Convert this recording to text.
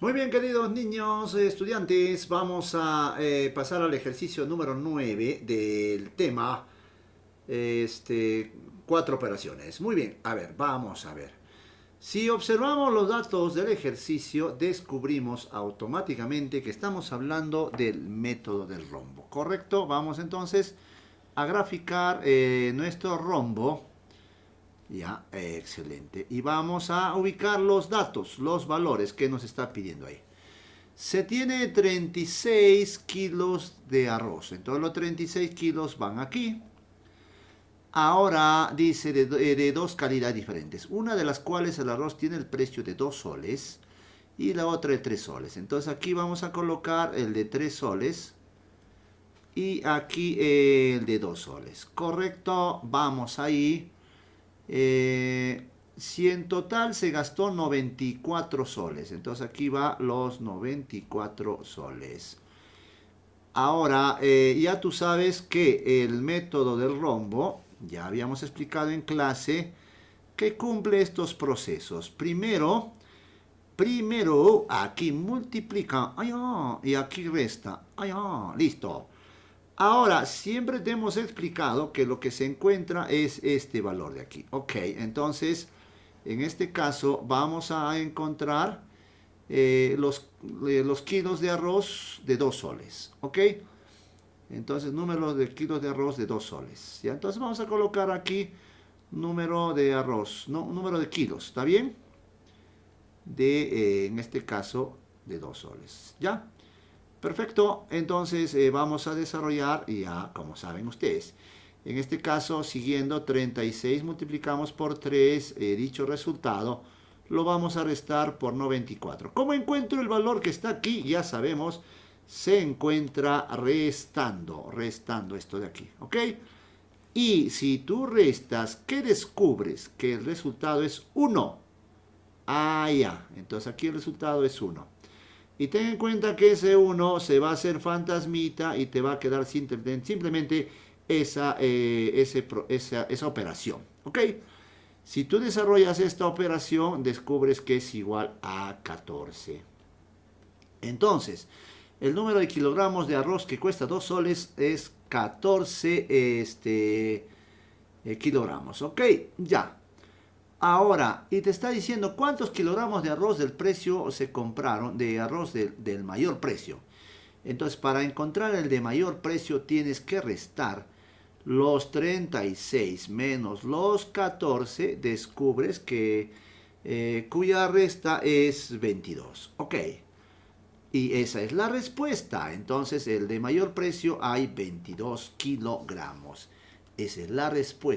Muy bien, queridos niños, estudiantes, vamos a eh, pasar al ejercicio número 9 del tema este, cuatro operaciones. Muy bien, a ver, vamos a ver. Si observamos los datos del ejercicio, descubrimos automáticamente que estamos hablando del método del rombo, ¿correcto? Vamos entonces a graficar eh, nuestro rombo ya, excelente. Y vamos a ubicar los datos, los valores que nos está pidiendo ahí. Se tiene 36 kilos de arroz. Entonces los 36 kilos van aquí. Ahora dice eh, de, dos calidades diferentes. Una de las cuales el arroz tiene el precio de 2 soles. Y la otra de 3 soles. Entonces aquí vamos a colocar el de 3 soles. Y aquí el de 2 soles. Correcto. Vamos ahí eh, si en total se gastó 94 soles, entonces aquí va los 94 soles. Ahora, eh, ya tú sabes que el método del rombo, ya habíamos explicado en clase, que cumple estos procesos. Primero, primero aquí multiplica, ah, y aquí resta, ah, listo. Ahora, siempre te hemos explicado que lo que se encuentra es este valor de aquí. Ok, entonces, en este caso vamos a encontrar eh, eh, los, kilos de arroz de 2 soles. Ok, entonces número de kilos de arroz de 2 soles. ¿ya? Entonces vamos a colocar aquí número de arroz, no, número de kilos, ¿está bien? De, eh, en este caso, de 2 soles. ¿Ya? Perfecto, entonces eh, vamos a desarrollar ya, como saben ustedes. En este caso, siguiendo 36 multiplicamos por 3 eh, dicho resultado, lo vamos a restar por 94. ¿Cómo encuentro el valor que está aquí? Ya sabemos, se encuentra restando, restando esto de aquí, ¿ok? Y si tú restas, ¿qué descubres? Que el resultado es 1. Ah, ya. Entonces aquí el resultado es 1. Y ten en cuenta que ese 1 se va a hacer fantasmita y te va a quedar simplemente, simplemente eh, esa, esa, operación. ¿Ok? Si tú desarrollas esta operación, descubres que es igual a 14. Entonces, el número de kilogramos de arroz que cuesta 2 soles es 14 este, eh, kilogramos. ¿Ok? Ya. Ahora, y te está diciendo cuántos kilogramos de arroz del precio se compraron, de arroz del mayor precio. Entonces, para encontrar el de mayor precio tienes que restar los 36 menos los 14, descubres que eh, cuya resta es 22. Ok, y esa es la respuesta. Entonces, el de mayor precio hay 22 kilogramos. Esa es la respuesta.